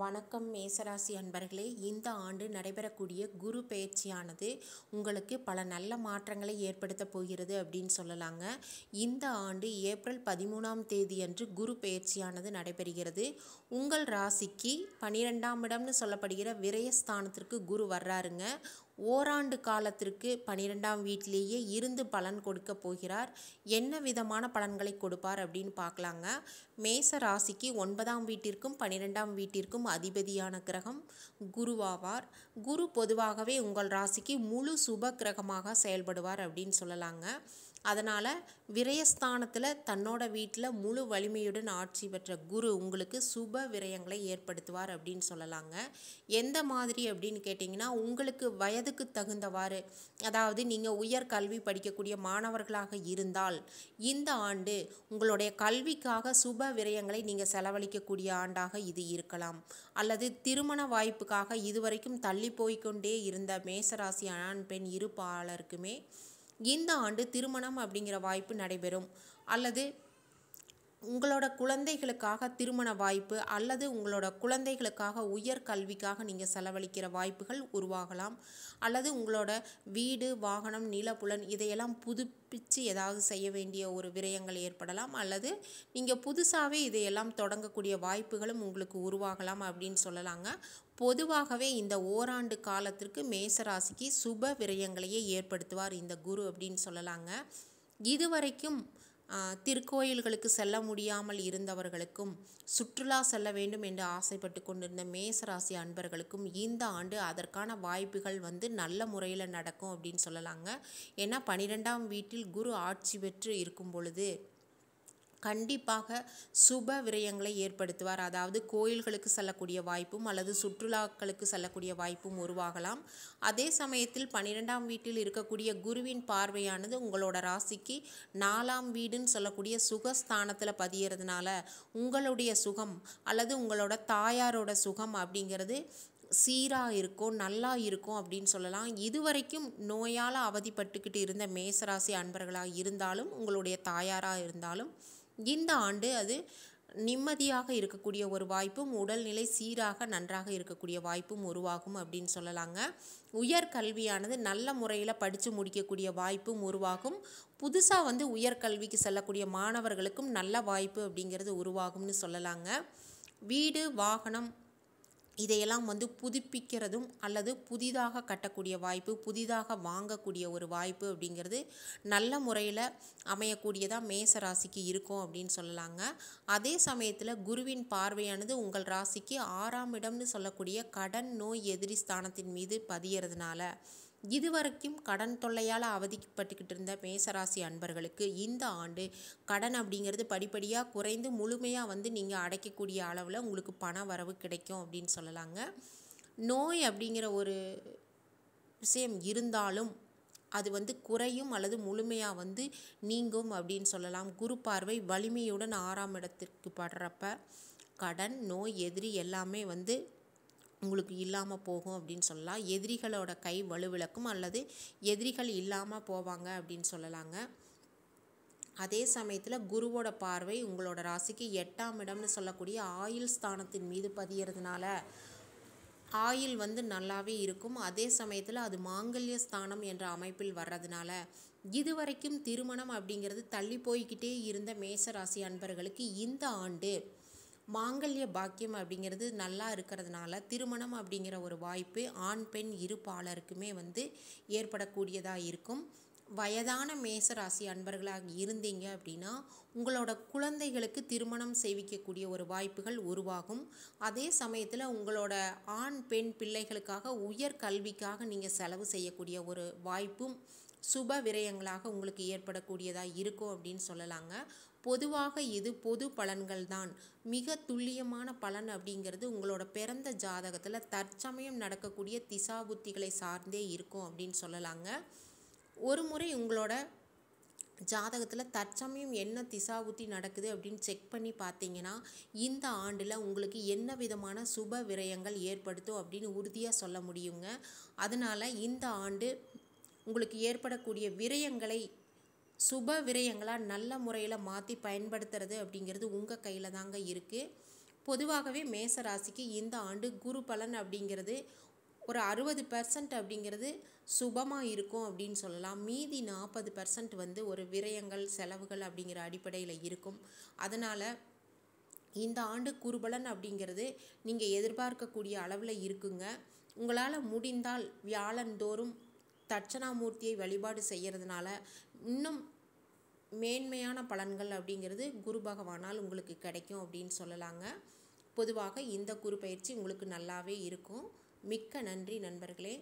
வணக்கம் மேசராசி அன்பர்களே இந்த ஆண்டு நடைபெறக்கூடிய குரு பயிற்சியானது உங்களுக்கு பல நல்ல மாற்றங்களை ஏற்படுத்த போகிறது அப்படின்னு சொல்லலாங்க இந்த ஆண்டு ஏப்ரல் பதிமூணாம் தேதி அன்று குரு பயிற்சியானது நடைபெறுகிறது உங்கள் ராசிக்கு பனிரெண்டாம் இடம்னு சொல்லப்படுகிற விரயஸ்தானத்திற்கு குரு வர்றாருங்க ஓராண்டு காலத்திற்கு பனிரெண்டாம் வீட்டிலேயே இருந்து பலன் கொடுக்க போகிறார் என்ன விதமான பலன்களை கொடுப்பார் அப்படின்னு பார்க்கலாங்க மேச ராசிக்கு ஒன்பதாம் வீட்டிற்கும் பனிரெண்டாம் வீட்டிற்கும் அதிபதியான கிரகம் குருவாவார் குரு பொதுவாகவே உங்கள் ராசிக்கு முழு சுப கிரகமாக செயல்படுவார் அப்படின்னு சொல்லலாங்க அதனால் விரயஸ்தானத்தில் தன்னோட வீட்டில் முழு வலிமையுடன் ஆட்சி பெற்ற குரு உங்களுக்கு சுப விரயங்களை ஏற்படுத்துவார் அப்படின்னு சொல்லலாங்க எந்த மாதிரி அப்படின்னு கேட்டிங்கன்னா உங்களுக்கு வயதுக்கு தகுந்தவாறு அதாவது நீங்கள் உயர் கல்வி படிக்கக்கூடிய மாணவர்களாக இருந்தால் இந்த ஆண்டு உங்களுடைய கல்விக்காக சுப விரயங்களை நீங்கள் செலவழிக்கக்கூடிய ஆண்டாக இது இருக்கலாம் அல்லது திருமண வாய்ப்புக்காக இதுவரைக்கும் தள்ளி போய்கொண்டே இருந்த மேசராசி ஆண் பெண் இருப்பாளருக்குமே இந்த ஆண்டு திருமணம் அப்படிங்கிற வாய்ப்பு நடைபெறும் அல்லது உங்களோட குழந்தைகளுக்காக திருமண வாய்ப்பு அல்லது உங்களோட குழந்தைகளுக்காக உயர் கல்விக்காக நீங்கள் செலவழிக்கிற வாய்ப்புகள் உருவாகலாம் அல்லது உங்களோட வீடு வாகனம் நிலப்புலன் இதையெல்லாம் புதுப்பித்து ஏதாவது செய்ய வேண்டிய ஒரு விரயங்கள் ஏற்படலாம் அல்லது நீங்கள் புதுசாகவே இதையெல்லாம் தொடங்கக்கூடிய வாய்ப்புகளும் உங்களுக்கு உருவாகலாம் அப்படின்னு சொல்லலாங்க பொதுவாகவே இந்த ஓராண்டு காலத்திற்கு மேசராசிக்கு சுப விரயங்களையே ஏற்படுத்துவார் இந்த குரு அப்படின்னு சொல்லலாங்க இதுவரைக்கும் திருக்கோயில்களுக்கு செல்ல முடியாமல் இருந்தவர்களுக்கும் சுற்றுலா செல்ல வேண்டும் என்று ஆசைப்பட்டு கொண்டிருந்த மேசராசி அன்பர்களுக்கும் இந்த ஆண்டு அதற்கான வாய்ப்புகள் வந்து நல்ல முறையில் நடக்கும் அப்படின்னு சொல்லலாங்க ஏன்னா பன்னிரெண்டாம் வீட்டில் குரு ஆட்சி பெற்று இருக்கும் பொழுது கண்டிப்பாக சுப விரயங்களை ஏற்படுத்துவார் அதாவது கோயில்களுக்கு செல்லக்கூடிய வாய்ப்பும் அல்லது சுற்றுலாக்களுக்கு செல்லக்கூடிய வாய்ப்பும் உருவாகலாம் அதே சமயத்தில் பன்னிரெண்டாம் வீட்டில் இருக்கக்கூடிய குருவின் பார்வையானது உங்களோட ராசிக்கு நாலாம் வீடுன்னு சொல்லக்கூடிய சுகஸ்தானத்தில் பதியறதுனால உங்களுடைய சுகம் அல்லது உங்களோட தாயாரோட சுகம் அப்படிங்கிறது சீராக இருக்கும் நல்லா இருக்கும் அப்படின்னு சொல்லலாம் இதுவரைக்கும் நோயால் அவதிப்பட்டுக்கிட்டு இருந்த மேசராசி அன்பர்களாக இருந்தாலும் உங்களுடைய தாயாராக இருந்தாலும் இந்த ஆண்டு அது நிம்மதியாக இருக்கக்கூடிய ஒரு வாய்ப்பும் உடல்நிலை சீராக நன்றாக இருக்கக்கூடிய வாய்ப்பும் உருவாகும் அப்படின்னு சொல்லலாங்க உயர்கல்வியானது நல்ல முறையில் படித்து முடிக்கக்கூடிய வாய்ப்பும் உருவாகும் புதுசாக வந்து உயர்கல்விக்கு செல்லக்கூடிய மாணவர்களுக்கும் நல்ல வாய்ப்பு அப்படிங்கிறது உருவாகும்னு சொல்லலாங்க வீடு வாகனம் இதையெல்லாம் வந்து புதுப்பிக்கிறதும் அல்லது புதிதாக கட்டக்கூடிய வாய்ப்பு புதிதாக வாங்கக்கூடிய ஒரு வாய்ப்பு அப்படிங்கிறது நல்ல முறையில் அமையக்கூடியதாக மேச ராசிக்கு இருக்கும் அப்படின்னு சொல்லலாங்க அதே சமயத்தில் குருவின் பார்வையானது உங்கள் ராசிக்கு ஆறாம் இடம்னு சொல்லக்கூடிய கடன் நோய் எதிரி ஸ்தானத்தின் மீது பதியறதுனால இதுவரைக்கும் கடன் தொல்லையால் அவதிப்பட்டுக்கிட்டு இருந்த மேசராசி அன்பர்களுக்கு இந்த ஆண்டு கடன் அப்படிங்கிறது படிப்படியாக குறைந்து முழுமையாக வந்து நீங்கள் அடைக்கக்கூடிய அளவில் உங்களுக்கு பண வரவு கிடைக்கும் அப்படின்னு சொல்லலாங்க நோய் அப்படிங்கிற ஒரு விஷயம் இருந்தாலும் அது வந்து குறையும் அல்லது முழுமையாக வந்து நீங்கும் அப்படின்னு சொல்லலாம் குரு பார்வை வலிமையுடன் ஆறாம் இடத்திற்கு படுறப்ப கடன் நோய் எதிரி எல்லாமே வந்து உங்களுக்கு இல்லாமல் போகும் அப்படின்னு சொல்லலாம் எதிரிகளோட கை வலுவிளக்கும் அல்லது எதிரிகள் இல்லாமல் போவாங்க அப்படின்னு சொல்லலாங்க அதே சமயத்தில் குருவோட பார்வை உங்களோட ராசிக்கு எட்டாம் இடம்னு சொல்லக்கூடிய ஆயுள் ஸ்தானத்தின் மீது பதியறதுனால ஆயில் வந்து நல்லாவே இருக்கும் அதே சமயத்தில் அது மாங்கல்ய ஸ்தானம் என்ற அமைப்பில் வர்றதுனால இதுவரைக்கும் திருமணம் அப்படிங்கிறது தள்ளி போய்கிட்டே இருந்த மேசராசி அன்பர்களுக்கு இந்த ஆண்டு மாங்கல்ய பாக்கியம் அப்படிங்கிறது நல்லா இருக்கிறதுனால திருமணம் அப்படிங்கிற ஒரு வாய்ப்பு ஆண் பெண் இரு பாலருக்குமே வந்து ஏற்படக்கூடியதாக இருக்கும் வயதான மேசராசி அன்பர்களாக இருந்தீங்க அப்படின்னா உங்களோட குழந்தைகளுக்கு திருமணம் செய்விக்கக்கூடிய ஒரு வாய்ப்புகள் உருவாகும் அதே சமயத்தில் உங்களோட ஆண் பெண் பிள்ளைகளுக்காக உயர் கல்விக்காக நீங்கள் செலவு செய்யக்கூடிய ஒரு வாய்ப்பும் சுப விரயங்களாக உங்களுக்கு ஏற்படக்கூடியதாக இருக்கும் அப்படின்னு சொல்லலாங்க பொதுவாக இது பொது பலன்கள் தான் மிக துல்லியமான பலன் அப்படிங்கிறது உங்களோட பிறந்த ஜாதகத்தில் தற்சமயம் நடக்கக்கூடிய திசா புத்திகளை சார்ந்தே இருக்கும் அப்படின்னு சொல்லலாங்க ஒரு முறை உங்களோட ஜாதகத்தில் தற்சமயம் என்ன திசாபுத்தி நடக்குது அப்படின்னு செக் பண்ணி பார்த்தீங்கன்னா இந்த ஆண்டில் உங்களுக்கு என்ன விதமான சுப விரயங்கள் ஏற்படுத்தும் அப்படின்னு உறுதியாக சொல்ல முடியுங்க அதனால் இந்த ஆண்டு உங்களுக்கு ஏற்படக்கூடிய விரயங்களை சுப விரயங்களாக நல்ல முறையில் மாற்றி பயன்படுத்துறது அப்படிங்கிறது உங்கள் கையில் தாங்க இருக்குது பொதுவாகவே மேச ராசிக்கு இந்த ஆண்டு குரு பலன் அப்படிங்கிறது ஒரு அறுபது பர்சன்ட் அப்படிங்கிறது சுபமாக இருக்கும் அப்படின்னு சொல்லலாம் மீதி நாற்பது பர்சன்ட் வந்து ஒரு விரயங்கள் செலவுகள் அப்படிங்கிற அடிப்படையில் இருக்கும் அதனால் இந்த ஆண்டு குருபலன் அப்படிங்கிறது நீங்கள் எதிர்பார்க்கக்கூடிய அளவில் இருக்குங்க உங்களால் முடிந்தால் வியாழந்தோறும் தட்சணாமூர்த்தியை வழிபாடு செய்கிறதுனால இன்னும் மேன்மையான பலன்கள் அப்படிங்கிறது குரு பகவானால் உங்களுக்கு கிடைக்கும் அப்படின்னு சொல்லலாங்க பொதுவாக இந்த குரு பயிற்சி உங்களுக்கு நல்லாவே இருக்கும் மிக்க நன்றி நண்பர்களே